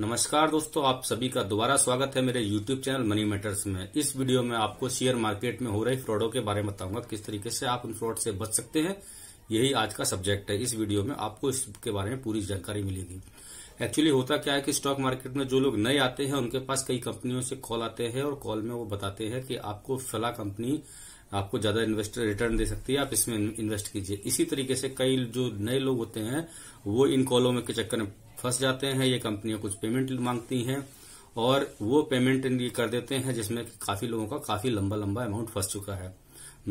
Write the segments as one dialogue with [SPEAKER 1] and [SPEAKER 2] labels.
[SPEAKER 1] नमस्कार दोस्तों आप सभी का दोबारा स्वागत है मेरे YouTube चैनल मनी मैटर्स में इस वीडियो में आपको शेयर मार्केट में हो रही फ्रॉडों के बारे में बताऊंगा किस तरीके से आप उन फ्रॉड से बच सकते हैं यही आज का सब्जेक्ट है इस वीडियो में आपको इसके बारे में पूरी जानकारी मिलेगी एक्चुअली होता क्या है कि स्टॉक मार्केट में जो लोग नए आते हैं उनके पास कई कंपनियों से कॉल आते हैं और कॉल में वो बताते हैं कि आपको फला कंपनी आपको ज्यादा इन्वेस्टर रिटर्न दे सकती है आप इसमें इन्वेस्ट कीजिए इसी तरीके से कई जो नए लोग होते हैं वो इन कॉलों में के चक्कर में फंस जाते हैं ये कंपनियां कुछ पेमेंट मांगती हैं और वो पेमेंट कर देते हैं जिसमें काफी लोगों का काफी लंबा लंबा अमाउंट फंस चुका है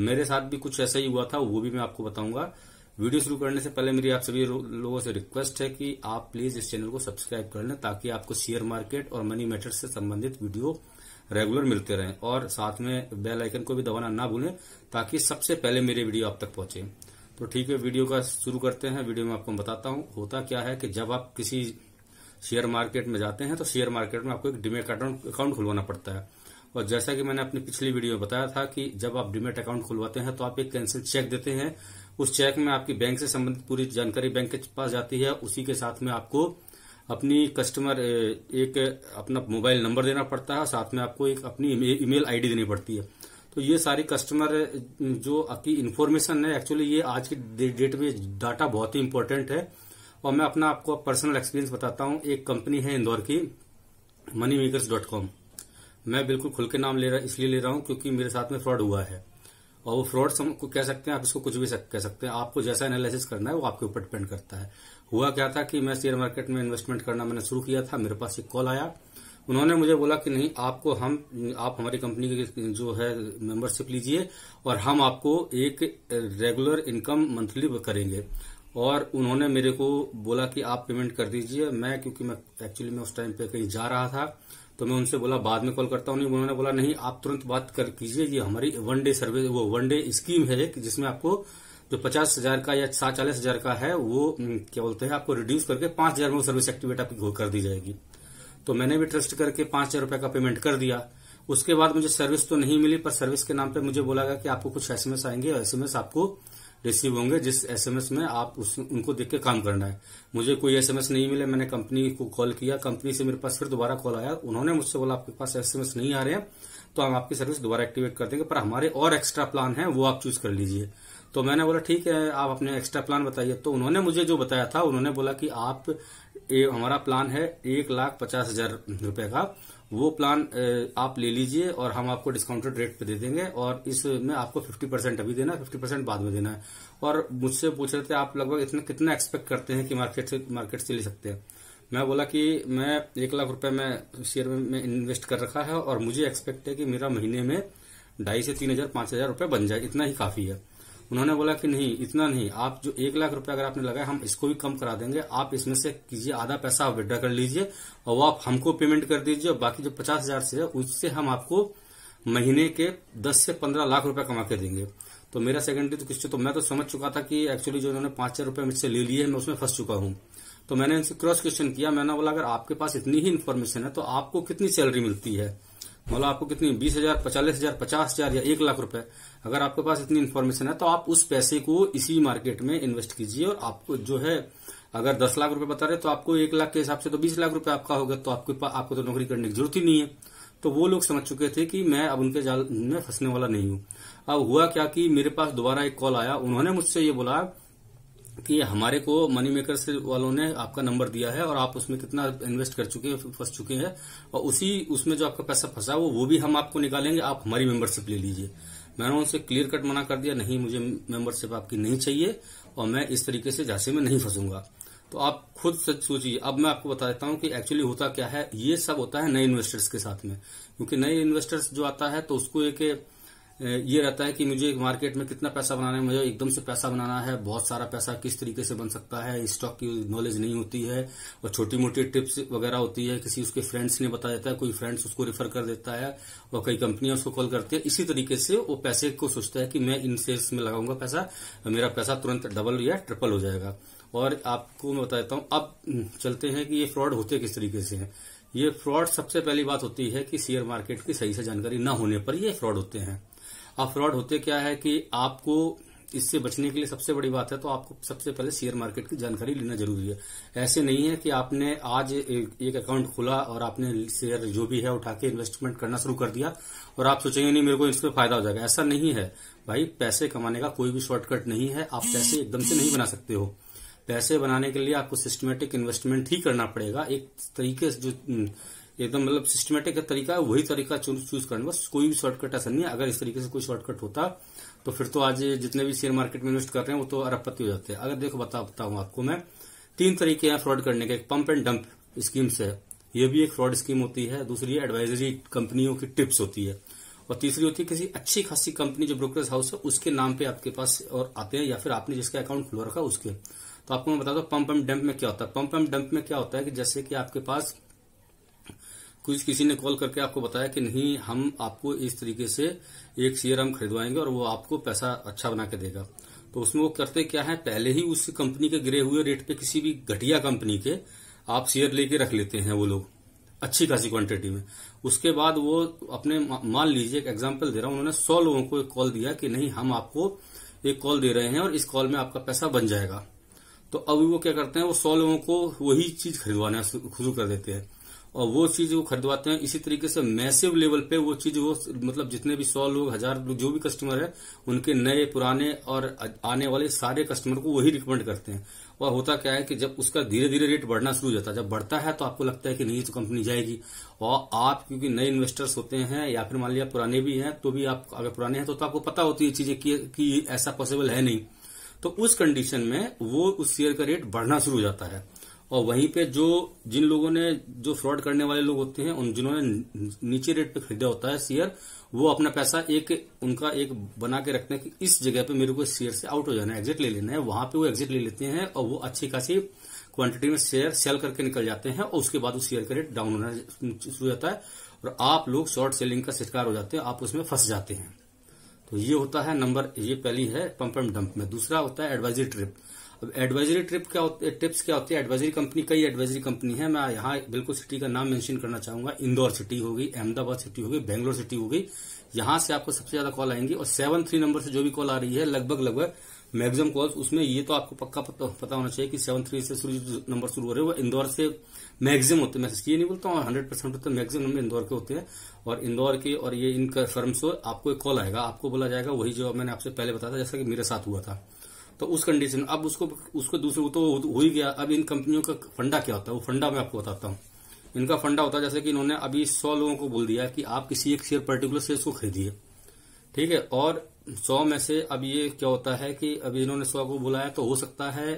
[SPEAKER 1] मेरे साथ भी कुछ ऐसा ही हुआ था वो भी मैं आपको बताऊंगा वीडियो शुरू करने से पहले मेरी आप सभी लोगों से रिक्वेस्ट है कि आप प्लीज इस चैनल को सब्सक्राइब कर लें ताकि आपको शेयर मार्केट और मनी मैटर्स से संबंधित वीडियो रेगुलर मिलते रहें और साथ में बेल आइकन को भी दबाना ना भूलें ताकि सबसे पहले मेरे वीडियो आप तक पहुंचे तो ठीक है वीडियो का शुरू करते हैं वीडियो में आपको बताता हूं होता क्या है कि जब आप किसी शेयर मार्केट में जाते हैं तो शेयर मार्केट में आपको एक डिमेट अकाउंट खुलवाना पड़ता है और जैसा कि मैंने अपनी पिछली वीडियो में बताया था कि जब आप डिमेट अकाउंट खुलवाते हैं तो आप एक कैंसिल चेक देते हैं उस चेक में आपकी बैंक से संबंधित पूरी जानकारी बैंक के पास जाती है उसी के साथ में आपको अपनी कस्टमर एक अपना मोबाइल नंबर देना पड़ता है साथ में आपको एक अपनी ईमेल आईडी देनी पड़ती है तो ये सारी कस्टमर जो आपकी इन्फॉर्मेशन है एक्चुअली ये आज की डेट में डाटा बहुत ही इम्पोर्टेंट है और मैं अपना आपको पर्सनल एक्सपीरियंस बताता हूँ एक कंपनी है इंदौर की मनी मेकर्स डॉट कॉम मैं बिल्कुल खुल के नाम ले रहा इसलिए ले रहा हूँ क्योंकि मेरे साथ में फ्रॉड हुआ है और वो फ्रॉड कह सकते हैं आप इसको कुछ भी सक, कह सकते हैं आपको जैसा एनालिसिस करना है वो आपके ऊपर डिपेंड करता है हुआ क्या था कि मैं शेयर मार्केट में इन्वेस्टमेंट करना मैंने शुरू किया था मेरे पास एक कॉल आया उन्होंने मुझे बोला कि नहीं आपको हम आप हमारी कंपनी की जो है मेंबरशिप लीजिए और हम आपको एक रेगुलर इनकम मंथली करेंगे और उन्होंने मेरे को बोला कि आप पेमेंट कर दीजिए मैं क्योंकि मैं एक्चुअली मैं उस टाइम पे कहीं जा रहा था तो मैं उनसे बोला बाद में कॉल करता हूँ नहीं उन्होंने बोला नहीं आप तुरंत बात कर कीजिए ये हमारी वन डे सर्विस वो वन डे स्कीम है एक जिसमें आपको जो पचास हजार का या सात चालीस हजार का है वो क्या बोलते हैं आपको रिड्यूस करके पांच हजार में वो सर्विस एक्टिवेट आपकी कर दी जाएगी तो मैंने भी ट्रस्ट करके पांच हजार रूपये का पेमेंट कर दिया उसके बाद मुझे सर्विस तो नहीं मिली पर सर्विस के नाम पे मुझे बोला गया कि आपको कुछ एसएमएस आएंगे और एसएमएस आपको रिसीव होंगे जिस एसएमएस में आप उस उनको देख के काम करना है मुझे कोई एसएमएस नहीं मिले मैंने कंपनी को कॉल किया कंपनी से मेरे पास फिर दोबारा कॉल आया उन्होंने मुझसे बोला आपके पास एसएमएस नहीं आ रहे हैं तो हम आपकी सर्विस दोबारा एक्टिवेट कर देंगे पर हमारे और एक्स्ट्रा प्लान है वो आप चूज कर लीजिए तो मैंने बोला ठीक है आप अपने एक्स्ट्रा प्लान बताइए तो उन्होंने मुझे जो बताया था उन्होंने बोला कि आप हमारा प्लान है एक लाख पचास हजार रूपये का वो प्लान आप ले लीजिए और हम आपको डिस्काउंटेड रेट पे दे देंगे और इसमें आपको 50 परसेंट अभी देना है 50 परसेंट बाद में देना है और मुझसे पूछ रहे थे आप लगभग इतना कितना एक्सपेक्ट करते हैं कि मार्केट से मार्केट से ले सकते हैं मैं बोला कि मैं एक लाख रुपए में शेयर में, में इन्वेस्ट कर रखा है और मुझे एक्सपेक्ट है कि मेरा महीने में ढाई से तीन हजार पांच हजार रुपए बन जाए इतना ही काफी है उन्होंने बोला कि नहीं इतना नहीं आप जो एक लाख रुपए अगर आपने लगाया हम इसको भी कम करा देंगे आप इसमें से कीजिए आधा पैसा आप विड्रा कर लीजिए और वो आप हमको पेमेंट कर दीजिए और बाकी जो पचास हजार से है उससे हम आपको महीने के दस से पंद्रह लाख रुपए कमा के देंगे तो मेरा सेकेंडरी तो क्वेश्चन तो मैं तो समझ चुका था कि एक्चुअली जो उन्होंने पांच हजार रुपये मुझसे ले लिए है मैं उसमें फंस चुका हूँ तो मैंने इनसे क्रॉस क्वेश्चन किया मैंने बोला अगर आपके पास इतनी ही इन्फॉर्मेशन है तो आपको कितनी सैलरी मिलती है मतलब आपको कितनी बीस हजार पचालीस हजार पचास हजार या एक लाख रुपए अगर आपके पास इतनी इन्फॉर्मेशन है तो आप उस पैसे को इसी मार्केट में इन्वेस्ट कीजिए और आपको जो है अगर दस लाख रुपए बता रहे तो आपको एक लाख के हिसाब से तो बीस लाख रुपए आपका होगा तो आपके आपको तो नौकरी करने की जरूरत ही नहीं है तो वो लोग समझ चुके थे कि मैं अब उनके जाल में फंसने वाला नहीं हूं अब हुआ क्या कि मेरे पास दोबारा एक कॉल आया उन्होंने मुझसे ये बोला कि हमारे को मनी से वालों ने आपका नंबर दिया है और आप उसमें कितना इन्वेस्ट कर चुके हैं फंस चुके हैं और उसी उसमें जो आपका पैसा फंसा वो वो भी हम आपको निकालेंगे आप हमारी मेंबरशिप ले लीजिए मैंने उनसे क्लियर कट मना कर दिया नहीं मुझे मेंबरशिप आपकी नहीं चाहिए और मैं इस तरीके से झांसे में नहीं फंसूंगा तो आप खुद सच सोचिए अब मैं आपको बता देता हूं कि एक्चुअली होता क्या है ये सब होता है नए इन्वेस्टर्स के साथ में क्योंकि नए इन्वेस्टर्स जो आता है तो उसको एक ये रहता है कि मुझे मार्केट में कितना पैसा बनाना है मुझे एकदम से पैसा बनाना है बहुत सारा पैसा किस तरीके से बन सकता है स्टॉक की नॉलेज नहीं होती है और छोटी मोटी टिप्स वगैरह होती है किसी उसके फ्रेंड्स ने बता देता है कोई फ्रेंड्स उसको रेफर कर देता है और कई कंपनियां उसको कॉल करती है इसी तरीके से वो पैसे को सोचता है कि मैं इन सेल्स में लगाऊंगा पैसा मेरा पैसा तुरंत डबल या ट्रिपल हो जाएगा और आपको मैं बता देता हूँ अब चलते हैं कि ये फ्रॉड होते किस तरीके से है ये फ्रॉड सबसे पहली बात होती है कि शेयर मार्केट की सही से जानकारी न होने पर ये फ्रॉड होते हैं अब फ्रॉड होते क्या है कि आपको इससे बचने के लिए सबसे बड़ी बात है तो आपको सबसे पहले शेयर मार्केट की जानकारी लेना जरूरी है ऐसे नहीं है कि आपने आज एक, एक अकाउंट खोला और आपने शेयर जो भी है उठा के इन्वेस्टमेंट करना शुरू कर दिया और आप सोचेंगे नहीं मेरे को इसमें फायदा हो जाएगा ऐसा नहीं है भाई पैसे कमाने का कोई भी शॉर्टकट नहीं है आप पैसे एकदम से नहीं बना सकते हो पैसे बनाने के लिए आपको सिस्टमेटिक इन्वेस्टमेंट ही करना पड़ेगा एक तरीके से जो एकदम मतलब सिस्टमेटिक तरीका है वही तरीका चूज करने बस कोई भी शॉर्टकट ऐसा नहीं है अगर इस तरीके से कोई शॉर्टकट होता तो फिर तो आज जितने भी शेयर मार्केट में इन्वेस्ट कर रहे हैं वो तो अरबपति हो जाते हैं अगर देखो बता बताता हूं आपको मैं तीन तरीके हैं फ्रॉड करने के एक पंप एंड डंप स्कीम से ये भी एक फ्रॉड स्कीम होती है दूसरी एडवाइजरी कंपनियों की टिप्स होती है और तीसरी होती है किसी अच्छी खासी कंपनी जो ब्रोकरेज हाउस है उसके नाम पे आपके पास और आते हैं या फिर आपने जिसका अकाउंट खुला रखा उसके तो आपको मैं बता दो पंप एंड डंप में क्या होता है पंप एंड डंप में क्या होता है कि जैसे कि आपके पास कुछ किसी ने कॉल करके आपको बताया कि नहीं हम आपको इस तरीके से एक शेयर हम खरीदवाएंगे और वो आपको पैसा अच्छा बना के देगा तो उसमें वो करते क्या है पहले ही उस कंपनी के गिरे हुए रेट पे किसी भी घटिया कंपनी के आप शेयर लेके रख लेते हैं वो लोग अच्छी खासी क्वांटिटी में उसके बाद वो अपने मान लीजिए एक एग्जाम्पल दे रहा हूं उन्होंने सौ लोगों को एक कॉल दिया कि नहीं हम आपको एक कॉल दे रहे हैं और इस कॉल में आपका पैसा बन जाएगा तो अब वो क्या करते हैं वो सौ लोगों को वही चीज खरीदवाना शुरू कर देते हैं और वो चीज वो खरीदवाते हैं इसी तरीके से मैसिव लेवल पे वो चीज वो मतलब जितने भी सौ लोग हजार लोग जो भी कस्टमर है उनके नए पुराने और आने वाले सारे कस्टमर को वही रिकमेंड करते हैं और होता क्या है कि जब उसका धीरे धीरे रेट बढ़ना शुरू हो जाता है जब बढ़ता है तो आपको लगता है कि नहीं तो कंपनी जाएगी और आप क्योंकि नए इन्वेस्टर्स होते हैं या फिर मान लिया पुराने भी हैं तो भी आप अगर पुराने हैं तो, तो आपको पता होती है चीजें कि, कि ऐसा पॉसिबल है नहीं तो उस कंडीशन में वो उस शेयर का रेट बढ़ना शुरू हो जाता है और वहीं पे जो जिन लोगों ने जो फ्रॉड करने वाले लोग होते हैं उन जिन्होंने नीचे रेट पे खरीदा होता है शेयर वो अपना पैसा एक उनका एक बना के रखते हैं कि इस जगह पे मेरे को शेयर से आउट हो जाना है एग्जिट ले लेना है वहां पे वो एग्जिट ले लेते हैं और वो अच्छी खासी क्वांटिटी में शेयर सेल करके निकल जाते हैं और उसके बाद उस शेयर का रेट डाउन होना शुरू हो जाता है और आप लोग शॉर्ट सेलिंग का शिकार हो जाते हैं आप उसमें फंस जाते हैं तो ये होता है नंबर ये पहली है पंप एंड डंप में दूसरा होता है एडवाइजरी ट्रिप अब एडवाइजरी ट्रिप क्या टिप्स क्या होती है एडवाइजरी कंपनी कई एडवाइजरी कंपनी है मैं यहाँ बिल्कुल सिटी का नाम मेंशन करना चाहूंगा इंदौर सिटी होगी अहमदाबाद सिटी होगी बेंगलोर सिटी होगी यहां से आपको सबसे ज्यादा कॉल आएंगी और सेवन थ्री नंबर से जो भी कॉल आ रही है लगभग लगभग मैक्सिमम कॉल्स उसमें ये तो आपको पक्का पता होना चाहिए कि सेवन थ्री से शुरू नंबर शुरू हो रहे हैं वो इंदौर से मैक्सिमम होते हैं मैसेज ये नहीं बोलता हूँ हंड्रेड परसेंट होते हैं मैक्सिमम नंबर इंदौर के होते हैं और इंदौर के और ये इन फर्म से आपको एक कॉल आएगा आपको बोला जाएगा वही जो मैंने आपसे पहले बताया था जैसा कि मेरे साथ हुआ था तो उस कंडीशन अब उसको उसको दूसरे तो हो ही गया अब इन कंपनियों का फंडा क्या होता है वो फंडा मैं आपको बताता हूँ इनका फंडा होता है जैसे कि इन्होंने अभी सौ लोगों को बोल दिया कि आप किसी एक शेयर पर्टिकुलर शेयर को खरीदिए ठीक है और सौ में से अब ये क्या होता है कि अभी इन्होंने सौ को बुलाया तो हो सकता है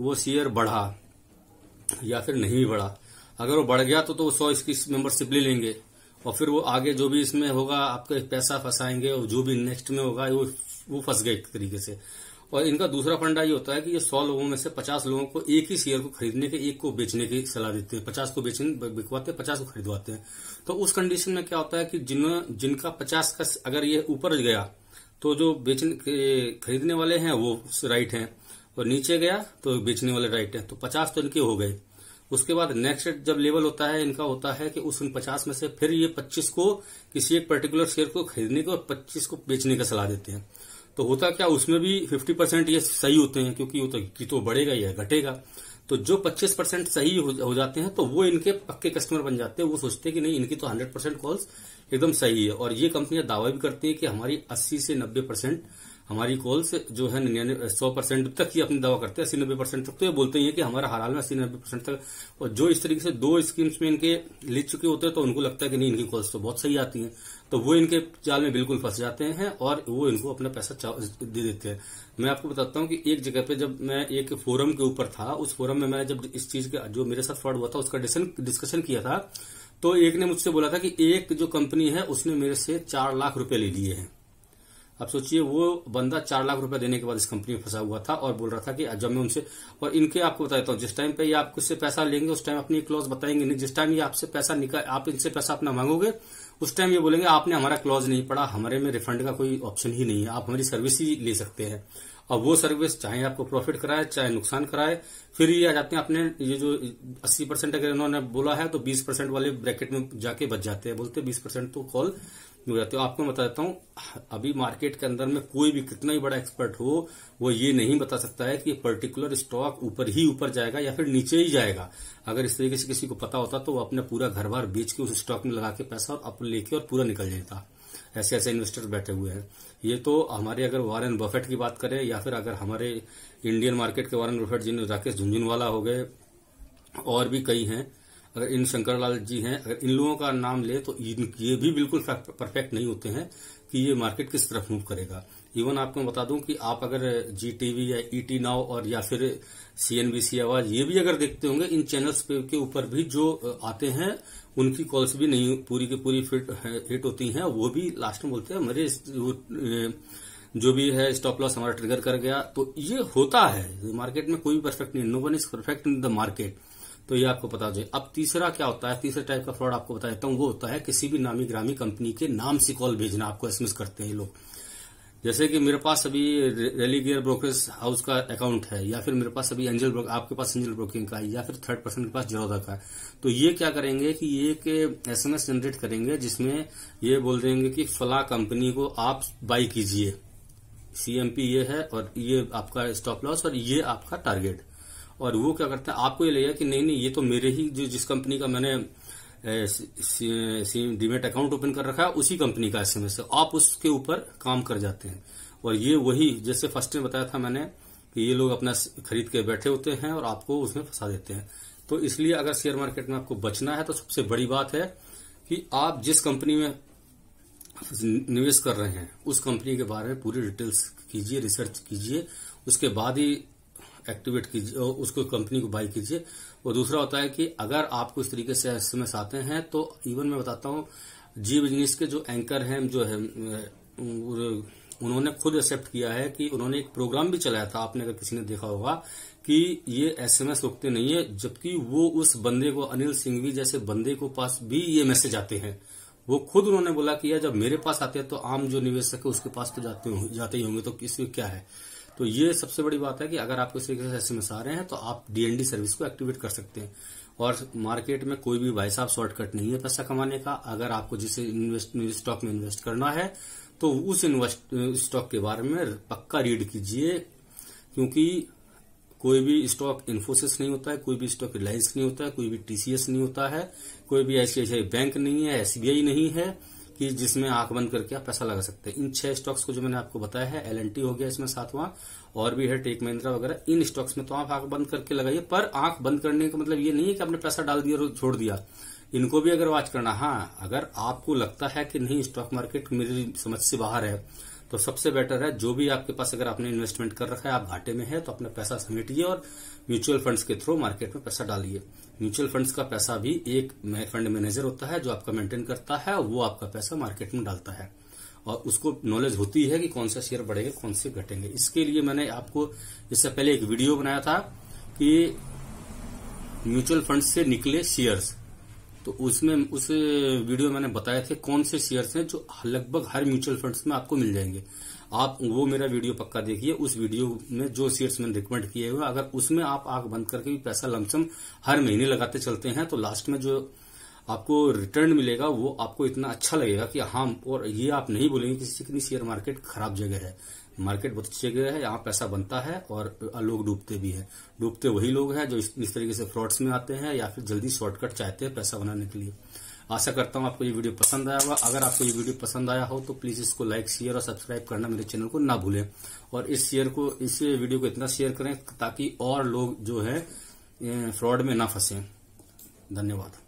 [SPEAKER 1] वो शेयर बढ़ा या फिर नहीं बढ़ा अगर वो बढ़ गया तो तो सौ इसकी मेंबरशिप ले लेंगे और फिर वो आगे जो भी इसमें होगा आपका पैसा फंसाएंगे और जो भी नेक्स्ट में होगा वो वो फंस गए एक तरीके से और इनका दूसरा फंडा ये होता है कि ये सौ लोगों में से पचास लोगों को एक ही शेयर को खरीदने के एक को बेचने की सलाह देते हैं पचास को बेचने बिकवाते हैं पचास को खरीदवाते हैं तो उस कंडीशन में क्या होता है कि जिन जिनका पचास का अगर ये ऊपर गया तो जो बेचने खरीदने वाले हैं वो राइट हैं और नीचे गया तो बेचने वाले राइट हैं तो पचास तो इनके हो गए उसके बाद नेक्स्ट जब लेवल होता है इनका होता है कि उस उन पचास में से फिर ये पच्चीस को किसी एक पर्टिकुलर शेयर को खरीदने का और पच्चीस को बेचने का सलाह देते हैं तो होता क्या उसमें भी 50 परसेंट ये सही होते हैं क्योंकि तो की तो बढ़ेगा या घटेगा तो जो 25 परसेंट सही हो जाते हैं तो वो इनके पक्के कस्टमर बन जाते हैं वो सोचते हैं कि नहीं इनकी तो 100 परसेंट कॉल्स एकदम सही है और ये कंपनियां दावा भी करती है कि हमारी 80 से 90 परसेंट हमारी कॉल्स जो है निन्यानवे सौ परसेंट तक ही अपनी दवा करते हैं अस्सी नब्बे परसेंट तक तो ये बोलते हैं कि हमारा हर हाल में अस्सी नब्बे परसेंट तक और जो इस तरीके से दो स्कीम्स में इनके ले चुके होते हैं तो उनको लगता है कि नहीं इनकी कॉल्स तो बहुत सही आती हैं तो वो इनके चाल में बिल्कुल फंस जाते हैं और वो इनको अपना पैसा दे देते हैं मैं आपको बताता हूँ कि एक जगह पे जब मैं एक फोरम के ऊपर था उस फोरम में मैंने जब इस चीज का जो मेरे साथ फ्रॉड हुआ था उसका डिस्कशन किया था तो एक ने मुझसे बोला था कि एक जो कंपनी है उसने मेरे से चार लाख रुपए ले लिए हैं अब सोचिए वो बंदा चार लाख रुपए देने के बाद इस कंपनी में फंसा हुआ था और बोल रहा था कि जब मैं उनसे और इनके आपको बता देता हूँ जिस टाइम पे ये आप इससे पैसा लेंगे उस टाइम अपनी क्लॉज बताएंगे नहीं जिस टाइम ये आपसे पैसा निकाल आप इनसे पैसा अपना मांगोगे उस टाइम ये बोलेंगे आपने हमारा क्लॉज नहीं पड़ा हमारे में रिफंड का कोई ऑप्शन ही नहीं है आप हमारी सर्विस ही ले सकते हैं और वो सर्विस चाहे आपको प्रॉफिट कराए चाहे नुकसान कराए फिर ये आ जाते हैं अपने ये जो 80 परसेंट अगर इन्होंने बोला है तो 20 परसेंट वाले ब्रैकेट में जाके बच जाते हैं बोलते 20 परसेंट तो कॉल गिराते हो आपको बता देता हूं अभी मार्केट के अंदर में कोई भी कितना ही बड़ा एक्सपर्ट हो वो ये नहीं बता सकता है कि पर्टिकुलर स्टॉक ऊपर ही ऊपर जाएगा या फिर नीचे ही जाएगा अगर इस तरीके से किसी को पता होता तो वो अपने पूरा घर बार बेच के उस स्टॉक में लगा के पैसा और अपन लेके और पूरा निकल जाता ऐसे ऐसे इन्वेस्टर बैठे हुए हैं ये तो हमारे अगर वारेन बफेट की बात करें या फिर अगर हमारे इंडियन मार्केट के वारेन बफेट जिन्हें राकेश झुंझुनवाला हो गए और भी कई हैं अगर इन शंकरलाल जी हैं अगर इन लोगों का नाम ले तो ये भी बिल्कुल परफेक्ट नहीं होते हैं कि ये मार्केट किस तरफ मूव करेगा इवन आपको बता दूं कि आप अगर जी टीवी या ई टी नाव और या फिर सीएनबीसी आवाज ये भी अगर देखते होंगे इन चैनल्स के ऊपर भी जो आते हैं उनकी कॉल्स भी नहीं पूरी की पूरी फिट हिट होती हैं वो भी लास्ट में बोलते हैं हमारे जो भी है स्टॉप लॉस हमारा ट्रिगर कर गया तो ये होता है मार्केट में कोई परफेक्ट नहीं no one is perfect in the market तो ये आपको पता दें अब तीसरा क्या होता है तीसरे टाइप का फ्रॉड आपको बता देता हूँ वो होता है किसी भी नामी ग्रामी कंपनी के नाम से कॉल भेजना आपको एसएमएस करते हैं लोग जैसे कि मेरे पास अभी रैली गेयर ब्रोकरेज हाउस का अकाउंट है या फिर मेरे पास अभी एंजल ब्रोकर आपके पास एंजल ब्रोकिंग का है या फिर थर्ड पर्सन के पास जरोदा का है तो ये क्या करेंगे कि ये एक एसएमएस जनरेट करेंगे जिसमें ये बोल देंगे कि फला कंपनी को आप बाई कीजिए सीएमपी ये है और ये आपका स्टॉप लॉस और ये आपका टारगेट और वो क्या करता है आपको ये लगेगा कि नहीं नहीं ये तो मेरे ही जो जिस कंपनी का मैंने डीमेट अकाउंट ओपन कर रखा है उसी कंपनी का एसएमएस है आप उसके ऊपर काम कर जाते हैं और ये वही जैसे फर्स्ट में बताया था मैंने कि ये लोग अपना खरीद के बैठे होते हैं और आपको उसमें फंसा देते हैं तो इसलिए अगर शेयर मार्केट में आपको बचना है तो सबसे बड़ी बात है कि आप जिस कंपनी में निवेश कर रहे हैं उस कंपनी के बारे में पूरी डिटेल्स कीजिए रिसर्च कीजिए उसके बाद ही एक्टिवेट कीजिए उसको कंपनी को बाई कीजिए और दूसरा होता है कि अगर आपको इस तरीके से एस आते हैं तो इवन मैं बताता हूँ जी बिजनेस के जो एंकर हैं जो है उन्होंने खुद एक्सेप्ट किया है कि उन्होंने एक प्रोग्राम भी चलाया था आपने अगर किसी ने देखा होगा कि ये एसएमएस रुकते नहीं है जबकि वो उस बंदे को अनिल सिंघवी जैसे बंदे को पास भी ये मैसेज आते हैं वो खुद उन्होंने बोला कि जब मेरे पास आते हैं तो आम जो निवेशक है उसके पास तो जाते जाते ही होंगे तो इसमें क्या है तो ये सबसे बड़ी बात है कि अगर आपको किसी तरीके से एसएमएस आ रहे हैं तो आप डीएनडी सर्विस को एक्टिवेट कर सकते हैं और मार्केट में कोई भी भाई साहब शॉर्टकट नहीं है पैसा कमाने का अगर आपको जिस स्टॉक में इन्वेस्ट करना है तो उस स्टॉक के बारे में पक्का रीड कीजिए क्योंकि कोई भी स्टॉक इन्फोसिस नहीं होता है कोई भी स्टॉक रिलायंस नहीं होता है कोई भी टीसीएस नहीं होता है कोई भी ऐसी बैंक नहीं है एसबीआई नहीं है कि जिसमें आंख बंद करके आप पैसा लगा सकते हैं इन छह स्टॉक्स को जो मैंने आपको बताया है एल हो गया इसमें सातवां और भी है टेक महिंद्रा वगैरह इन स्टॉक्स में तो आप आंख बंद करके लगाइए पर आंख बंद करने का मतलब ये नहीं है कि आपने पैसा डाल दिया और छोड़ दिया इनको भी अगर वॉच करना हाँ अगर आपको लगता है कि नहीं स्टॉक मार्केट मेरी समझ से बाहर है तो सबसे बेटर है जो भी आपके पास अगर आपने इन्वेस्टमेंट कर रखा है आप घाटे में है तो अपना पैसा समेटिए और म्यूचुअल फंड्स के थ्रू मार्केट में पैसा डालिए म्यूचुअल फंड्स का पैसा भी एक फंड मैनेजर होता है जो आपका मेंटेन करता है वो आपका पैसा मार्केट में डालता है और उसको नॉलेज होती है कि कौन सा शेयर बढ़ेगा कौन से घटेंगे इसके लिए मैंने आपको इससे पहले एक वीडियो बनाया था कि म्यूचुअल फंड से निकले शेयर्स तो उसमें उस वीडियो मैंने बताए थे कौन से शेयर्स हैं जो लगभग हर म्यूचुअल फंड्स में आपको मिल जाएंगे आप वो मेरा वीडियो पक्का देखिए उस वीडियो में जो शेयर्स मैंने रिकमेंड किए हुए अगर उसमें आप आग बंद करके भी पैसा लमसम हर महीने लगाते चलते हैं तो लास्ट में जो आपको रिटर्न मिलेगा वो आपको इतना अच्छा लगेगा कि हाँ और ये आप नहीं बोलेंगे कि कितनी शेयर मार्केट खराब जगह है मार्केट बहुत अच्छी जगह है यहाँ पैसा बनता है और लोग डूबते भी हैं डूबते वही लोग हैं जो इस तरीके से फ्रॉड्स में आते हैं या फिर जल्दी शॉर्टकट चाहते हैं पैसा बनाने के लिए आशा करता हूं आपको ये वीडियो पसंद आया होगा अगर आपको ये वीडियो पसंद आया हो तो प्लीज इसको लाइक शेयर और सब्सक्राइब करना मेरे चैनल को ना भूलें और इस शेयर को इस वीडियो को इतना शेयर करें ताकि और लोग जो है फ्रॉड में ना फंसे धन्यवाद